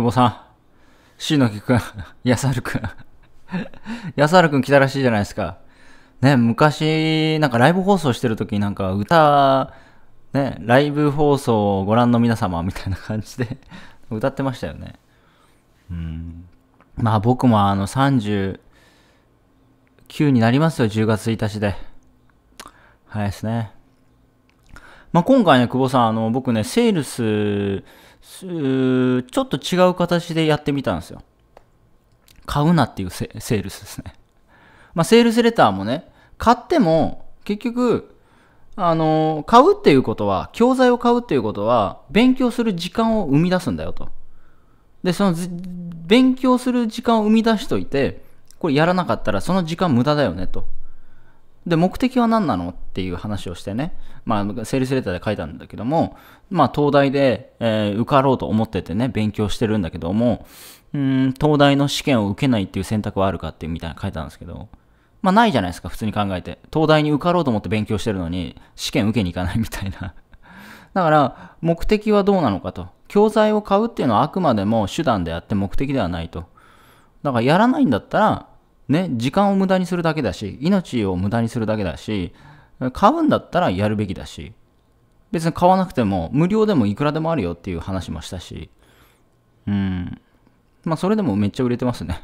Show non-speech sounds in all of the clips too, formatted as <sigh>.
久保さん、しのきくん、やさるくん。やさるくん来たらしいじゃないですか。ね、昔、なんかライブ放送してる時になんか歌、ね、ライブ放送をご覧の皆様みたいな感じで <laughs> 歌ってましたよね。うん。まあ僕もあの39になりますよ、10月1日で。早いですね。まあ、今回ね、久保さん、あの、僕ね、セールス、ちょっと違う形でやってみたんですよ。買うなっていうセールスですね。まあ、セールスレターもね、買っても、結局、あの、買うっていうことは、教材を買うっていうことは、勉強する時間を生み出すんだよと。で、その、勉強する時間を生み出しといて、これやらなかったらその時間無駄だよねと。で、目的は何なのっていう話をしてね、まあ、セールスレターで書いたんだけども、まあ、東大で、えー、受かろうと思っててね、勉強してるんだけども、うん、東大の試験を受けないっていう選択はあるかっていうみたいな書いたんですけど、まあ、ないじゃないですか、普通に考えて。東大に受かろうと思って勉強してるのに、試験受けに行かないみたいな。だから、目的はどうなのかと。教材を買うっていうのはあくまでも手段であって目的ではないと。だから、やらないんだったら、ね、時間を無駄にするだけだし、命を無駄にするだけだし、買うんだったらやるべきだし、別に買わなくても、無料でもいくらでもあるよっていう話もしたし、うん。まあ、それでもめっちゃ売れてますね。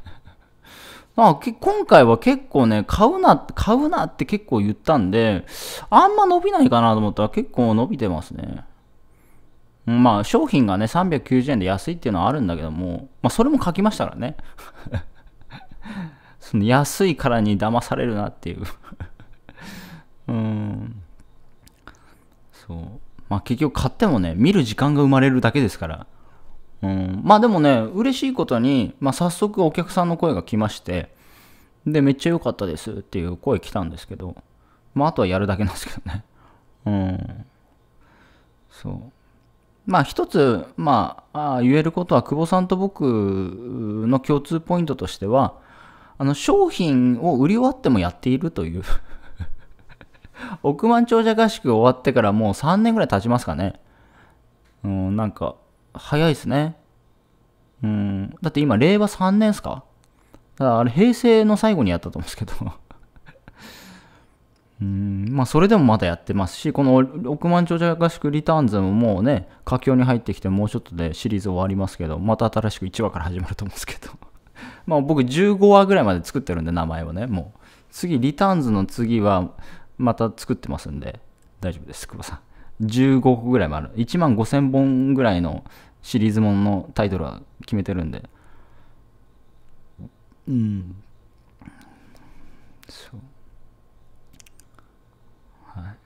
<laughs> あ今回は結構ね、買うな、買うなって結構言ったんで、あんま伸びないかなと思ったら結構伸びてますね。まあ、商品がね、390円で安いっていうのはあるんだけども、まあ、それも書きましたからね。その安いからに騙されるなっていう <laughs> うんそうまあ結局買ってもね見る時間が生まれるだけですからうんまあでもね嬉しいことに、まあ、早速お客さんの声が来ましてでめっちゃ良かったですっていう声来たんですけどまああとはやるだけなんですけどね <laughs> うんそうまあ一つ、まあ、あ言えることは久保さんと僕の共通ポイントとしてはあの、商品を売り終わってもやっているという <laughs> 億万長者合宿が終わってからもう3年ぐらい経ちますかね。うん、なんか、早いですね。うん、だって今、令和3年ですかだからあれ、平成の最後にやったと思うんですけど <laughs> うん、まあ、それでもまだやってますし、この億万長者合宿リターンズももうね、佳境に入ってきてもうちょっとでシリーズ終わりますけど、また新しく1話から始まると思うんですけどまあ僕15話ぐらいまで作ってるんで、名前をね、もう。次、リターンズの次は、また作ってますんで、大丈夫です、久保さん。15個ぐらいもある。1万5000本ぐらいのシリーズもののタイトルは決めてるんで。うん。そう。はい。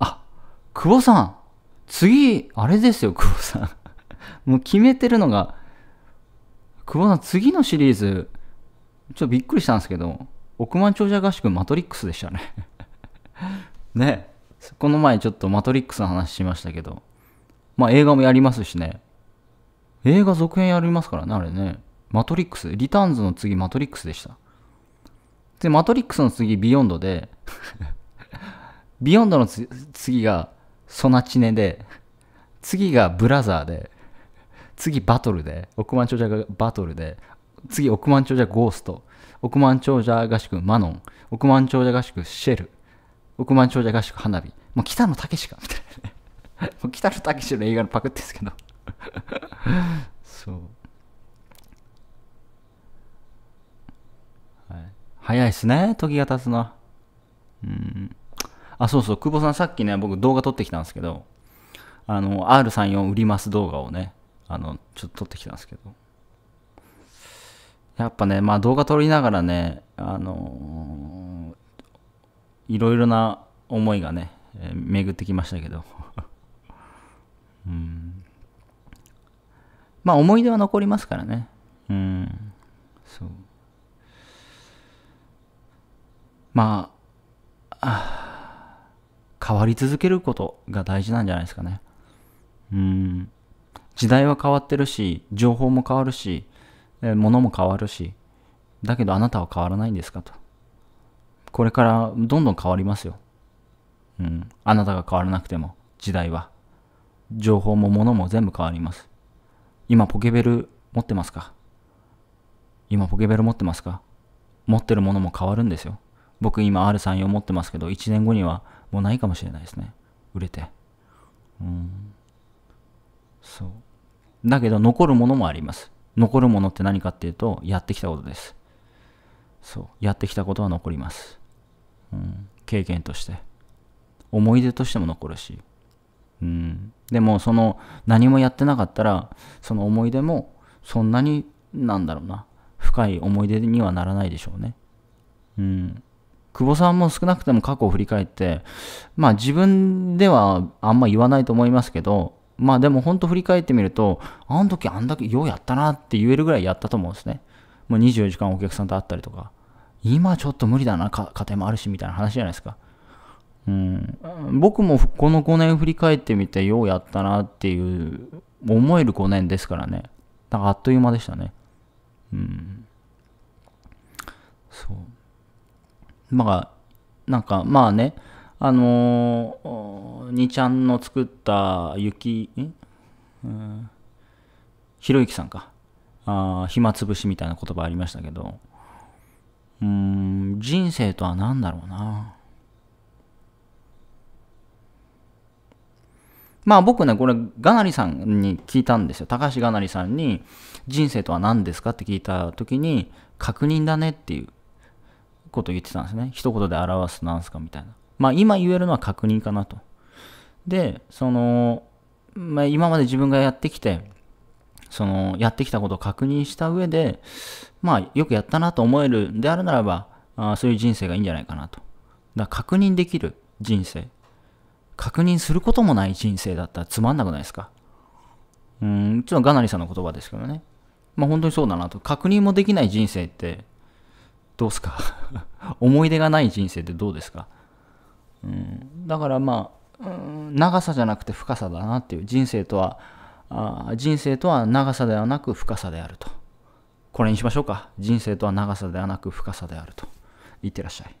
あ、久保さん次、あれですよ、久保さん。もう決めてるのが、久保さん、次のシリーズ、ちょっとびっくりしたんですけど、億万長者合宿マトリックスでしたね <laughs> ね、この前ちょっとマトリックスの話しましたけど、まあ映画もやりますしね、映画続編やりますからね、あれね。マトリックス。リターンズの次、マトリックスでした。で、マトリックスの次、ビヨンドで <laughs> ビヨンドの次が、ソナチネで、次がブラザーで次バトルで億万長者がバトルで次億万長者ゴースト億万長者合宿マノン億万長者合宿シェル億万長者合宿花火もう北野武しかみたいなねもう北野武の映画のパクってですけどそう早いっすね、時が経つの。うん。あ、そうそう、久保さんさっきね、僕動画撮ってきたんですけど、あの、R34 売ります動画をね、あの、ちょっと撮ってきたんですけど。やっぱね、まあ動画撮りながらね、あのー、いろいろな思いがね、えー、巡ってきましたけど。<laughs> うん。まあ思い出は残りますからね。うん。そう。まあ、変わり続けることが大事なんじゃないですかね。うん。時代は変わってるし、情報も変わるし、物も変わるし、だけどあなたは変わらないんですかと。これからどんどん変わりますよ。うん。あなたが変わらなくても、時代は。情報も物も全部変わります。今ポケベル持ってますか今ポケベル持ってますか持ってるものも変わるんですよ。僕今 R34 持ってますけど、1年後にはもうないかもしれないですね。売れて。うん。そうだけど残るものもあります残るものって何かっていうとやってきたことですそうやってきたことは残ります、うん、経験として思い出としても残るし、うん、でもその何もやってなかったらその思い出もそんなになんだろうな深い思い出にはならないでしょうねうん久保さんも少なくとも過去を振り返ってまあ自分ではあんま言わないと思いますけどまあでも本当振り返ってみると、あの時あんだけようやったなって言えるぐらいやったと思うんですね。もう24時間お客さんと会ったりとか、今ちょっと無理だな、家庭もあるしみたいな話じゃないですか。うん、僕もこの5年振り返ってみてようやったなっていう思える5年ですからね。だからあっという間でしたね。うん。そう。まあ、なんかまあね、あのー、にちゃんの作った雪、うん、ひろゆきさんか。あ暇つぶしみたいな言葉ありましたけど、うん、人生とは何だろうな。まあ僕ね、これ、がなりさんに聞いたんですよ。高橋がなりさんに、人生とは何ですかって聞いたときに、確認だねっていうことを言ってたんですね。一言で表すなんすかみたいな。まあ今言えるのは確認かなと。で、その、まあ、今まで自分がやってきて、そのやってきたことを確認した上で、まあよくやったなと思えるんであるならば、あそういう人生がいいんじゃないかなと。だから確認できる人生。確認することもない人生だったらつまんなくないですかうん、ちょっとガナリさんの言葉ですけどね。まあ本当にそうだなと。確認もできない人生ってどうすか <laughs> 思い出がない人生ってどうですかうん、だからまあ、うん、長さじゃなくて深さだなっていう人生とはあ人生とは長さではなく深さであるとこれにしましょうか人生とは長さではなく深さであるといってらっしゃい